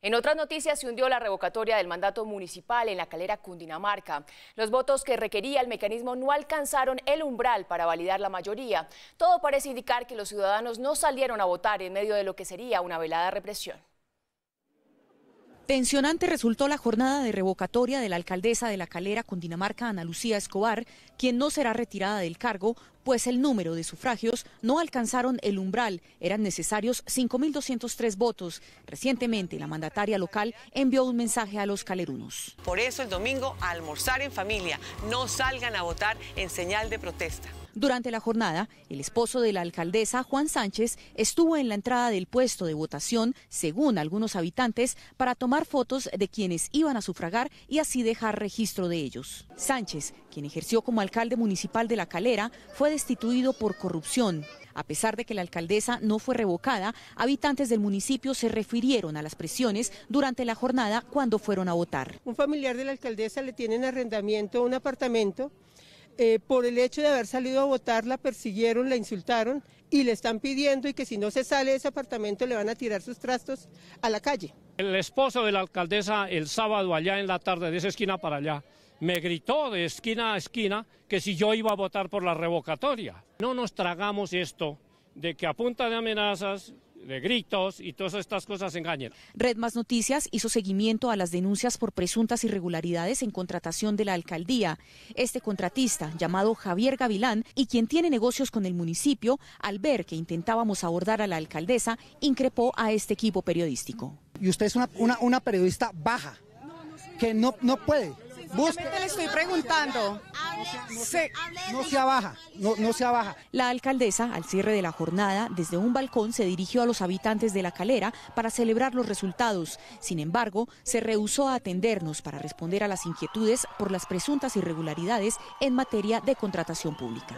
En otras noticias se hundió la revocatoria del mandato municipal en la calera Cundinamarca. Los votos que requería el mecanismo no alcanzaron el umbral para validar la mayoría. Todo parece indicar que los ciudadanos no salieron a votar en medio de lo que sería una velada represión. Tensionante resultó la jornada de revocatoria de la alcaldesa de la Calera Dinamarca, Ana Lucía Escobar, quien no será retirada del cargo, pues el número de sufragios no alcanzaron el umbral, eran necesarios 5.203 votos. Recientemente, la mandataria local envió un mensaje a los calerunos. Por eso el domingo almorzar en familia, no salgan a votar en señal de protesta. Durante la jornada, el esposo de la alcaldesa, Juan Sánchez, estuvo en la entrada del puesto de votación, según algunos habitantes, para tomar fotos de quienes iban a sufragar y así dejar registro de ellos. Sánchez, quien ejerció como alcalde municipal de La Calera, fue destituido por corrupción. A pesar de que la alcaldesa no fue revocada, habitantes del municipio se refirieron a las presiones durante la jornada cuando fueron a votar. Un familiar de la alcaldesa le tiene en arrendamiento un apartamento eh, por el hecho de haber salido a votar la persiguieron, la insultaron y le están pidiendo y que si no se sale de ese apartamento le van a tirar sus trastos a la calle. El esposo de la alcaldesa el sábado allá en la tarde, de esa esquina para allá, me gritó de esquina a esquina que si yo iba a votar por la revocatoria. No nos tragamos esto de que a punta de amenazas de gritos y todas estas cosas engañan. Red Más Noticias hizo seguimiento a las denuncias por presuntas irregularidades en contratación de la alcaldía. Este contratista, llamado Javier Gavilán, y quien tiene negocios con el municipio, al ver que intentábamos abordar a la alcaldesa, increpó a este equipo periodístico. Y usted es una, periodista baja, que no, no puede. qué le estoy preguntando. Ah, no se, abaja, no, no se abaja. La alcaldesa, al cierre de la jornada, desde un balcón se dirigió a los habitantes de la calera para celebrar los resultados. Sin embargo, se rehusó a atendernos para responder a las inquietudes por las presuntas irregularidades en materia de contratación pública.